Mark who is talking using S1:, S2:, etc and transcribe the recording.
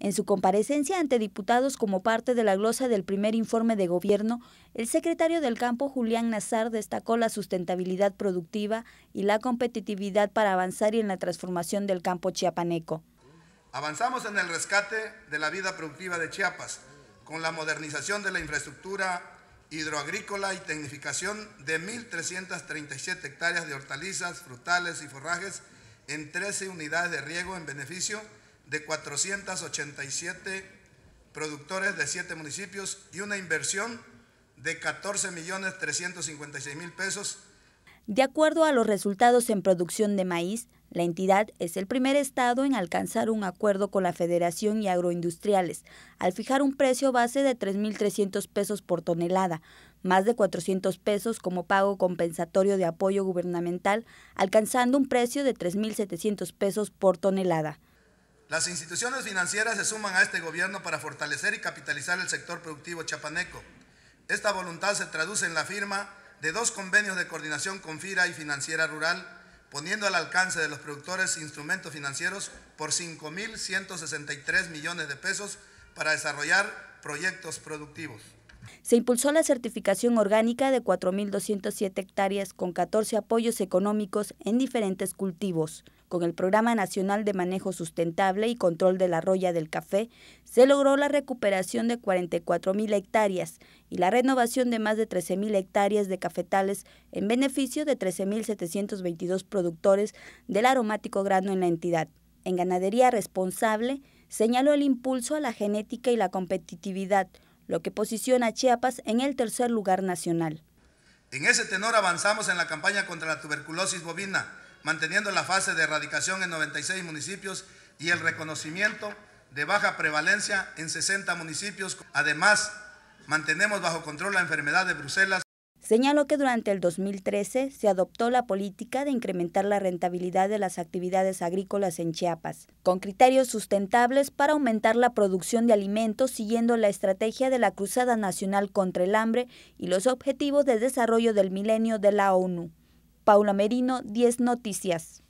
S1: En su comparecencia ante diputados como parte de la glosa del primer informe de gobierno, el secretario del campo Julián Nazar destacó la sustentabilidad productiva y la competitividad para avanzar en la transformación del campo chiapaneco.
S2: Avanzamos en el rescate de la vida productiva de Chiapas con la modernización de la infraestructura hidroagrícola y tecnificación de 1.337 hectáreas de hortalizas, frutales y forrajes en 13 unidades de riego en beneficio de 487 productores de 7 municipios y una inversión de 14 millones 356 mil pesos.
S1: De acuerdo a los resultados en producción de maíz, la entidad es el primer estado en alcanzar un acuerdo con la Federación y Agroindustriales, al fijar un precio base de 3.300 pesos por tonelada, más de 400 pesos como pago compensatorio de apoyo gubernamental, alcanzando un precio de 3.700 pesos por tonelada.
S2: Las instituciones financieras se suman a este gobierno para fortalecer y capitalizar el sector productivo chapaneco. Esta voluntad se traduce en la firma de dos convenios de coordinación con FIRA y Financiera Rural, poniendo al alcance de los productores instrumentos financieros por 5.163 millones de pesos para desarrollar proyectos productivos.
S1: Se impulsó la certificación orgánica de 4.207 hectáreas con 14 apoyos económicos en diferentes cultivos. Con el Programa Nacional de Manejo Sustentable y Control de la Arroya del Café, se logró la recuperación de 44.000 hectáreas y la renovación de más de 13.000 hectáreas de cafetales en beneficio de 13.722 productores del aromático grano en la entidad. En ganadería responsable, señaló el impulso a la genética y la competitividad, lo que posiciona a Chiapas en el tercer lugar nacional.
S2: En ese tenor avanzamos en la campaña contra la tuberculosis bovina, manteniendo la fase de erradicación en 96 municipios y el reconocimiento de baja prevalencia en 60 municipios. Además, mantenemos bajo control la enfermedad de Bruselas.
S1: Señaló que durante el 2013 se adoptó la política de incrementar la rentabilidad de las actividades agrícolas en Chiapas, con criterios sustentables para aumentar la producción de alimentos siguiendo la estrategia de la Cruzada Nacional contra el Hambre y los objetivos de desarrollo del milenio de la ONU. Paula Merino, 10 Noticias.